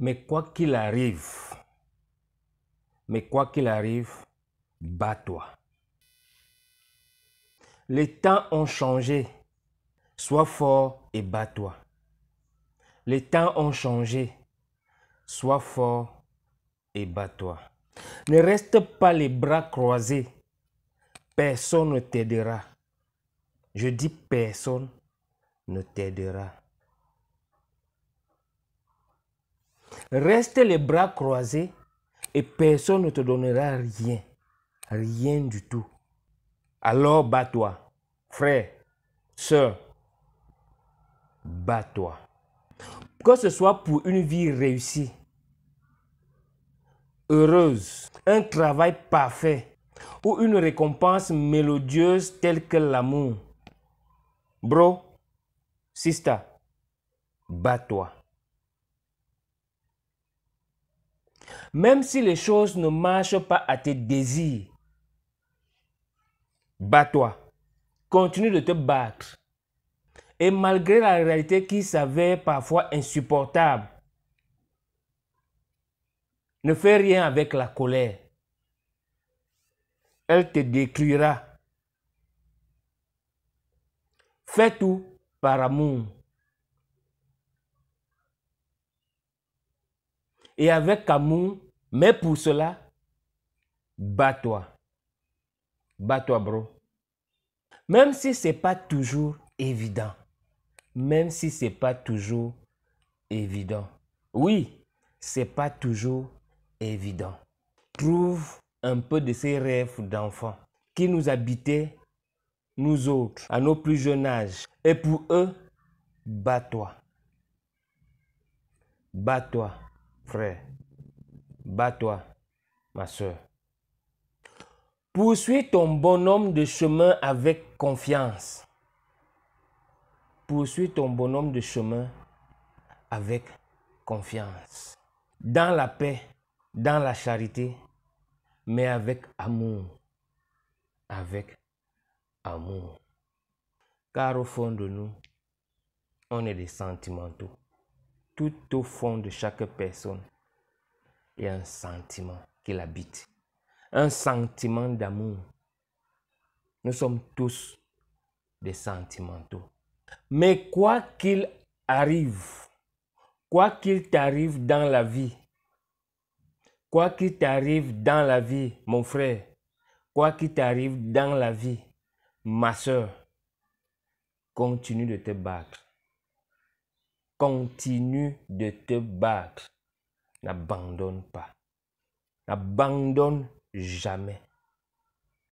Mais quoi qu'il arrive, mais quoi qu'il arrive, bats-toi. Les temps ont changé. Sois fort et bats-toi. Les temps ont changé. Sois fort et bats-toi. Ne reste pas les bras croisés. Personne ne t'aidera. Je dis personne ne t'aidera. Reste les bras croisés et personne ne te donnera rien. Rien du tout. Alors bats-toi. Frère, sœur, bats-toi. Que ce soit pour une vie réussie, heureuse, un travail parfait ou une récompense mélodieuse telle que l'amour. Bro, sister, bats-toi. même si les choses ne marchent pas à tes désirs. Bats-toi. Continue de te battre. Et malgré la réalité qui s'avère parfois insupportable, ne fais rien avec la colère. Elle te détruira. Fais tout par amour. Et avec amour, mais pour cela, bats-toi. Bats-toi, bro. Même si ce n'est pas toujours évident. Même si ce n'est pas toujours évident. Oui, ce n'est pas toujours évident. Trouve un peu de ces rêves d'enfants qui nous habitaient, nous autres, à nos plus jeunes âges. Et pour eux, bats-toi. Bats-toi, frère. Bats-toi, ma soeur. Poursuis ton bonhomme de chemin avec confiance. Poursuis ton bonhomme de chemin avec confiance. Dans la paix, dans la charité, mais avec amour. Avec amour. Car au fond de nous, on est des sentimentaux. Tout au fond de chaque personne, et un sentiment qui l'habite. Un sentiment d'amour. Nous sommes tous des sentimentaux. Mais quoi qu'il arrive, quoi qu'il t'arrive dans la vie, quoi qu'il t'arrive dans la vie, mon frère, quoi qu'il t'arrive dans la vie, ma soeur, continue de te battre. Continue de te battre. N'abandonne pas. N'abandonne jamais